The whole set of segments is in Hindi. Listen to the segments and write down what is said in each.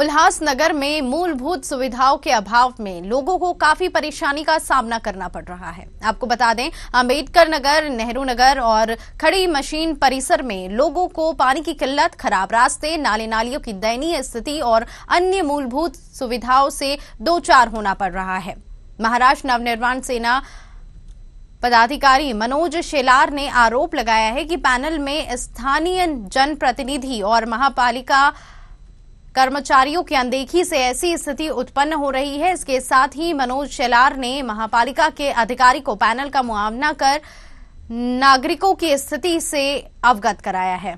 उल्हासनगर में मूलभूत सुविधाओं के अभाव में लोगों को काफी परेशानी का सामना करना पड़ रहा है आपको बता दें अंबेडकर नगर नेहरू नगर और खड़ी मशीन परिसर में लोगों को पानी की किल्लत खराब रास्ते नाले नालियों की दयनीय स्थिति और अन्य मूलभूत सुविधाओं से दो चार होना पड़ रहा है महाराष्ट्र नवनिर्माण सेना पदाधिकारी मनोज शेलार ने आरोप लगाया है कि पैनल में स्थानीय जनप्रतिनिधि और महापालिका कर्मचारियों की अनदेखी से ऐसी स्थिति उत्पन्न हो रही है इसके साथ ही मनोज शेलार ने महापालिका के अधिकारी को पैनल का मुआवना कर नागरिकों की स्थिति से अवगत कराया है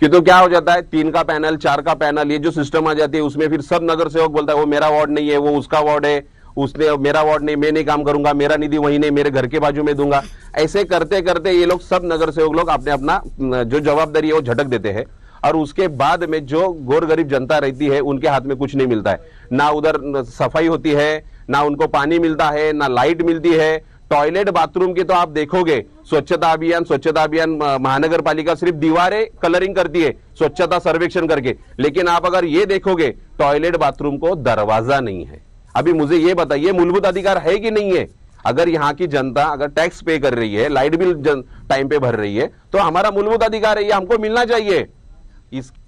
कि तो क्या हो जाता है तीन का पैनल चार का पैनल ये जो सिस्टम आ जाती है उसमें फिर सब नगर सेवक बोलता है वो मेरा वार्ड नहीं है वो उसका वार्ड है उसने मेरा वार्ड नहीं मैं नहीं काम करूंगा मेरा निधि वही नहीं मेरे घर के बाजू में दूंगा ऐसे करते करते ये लोग सब नगर सेवक लोग अपने अपना जो जवाबदारी है वो झटक देते हैं और उसके बाद में जो गोर गरीब जनता रहती है उनके हाथ में कुछ नहीं मिलता है ना उधर सफाई होती है ना उनको पानी मिलता है ना लाइट मिलती है टॉयलेट बाथरूम की तो आप देखोगे स्वच्छता अभियान स्वच्छता अभियान महानगर पालिका सिर्फ दीवारें कलरिंग करती है स्वच्छता सर्वेक्षण करके लेकिन आप अगर ये देखोगे टॉयलेट बाथरूम को दरवाजा नहीं है अभी मुझे ये बताइए मूलभूत अधिकार है कि नहीं है अगर यहाँ की जनता अगर टैक्स पे कर रही है लाइट बिल टाइम पे भर रही है तो हमारा मूलभूत अधिकार है ये हमको मिलना चाहिए इस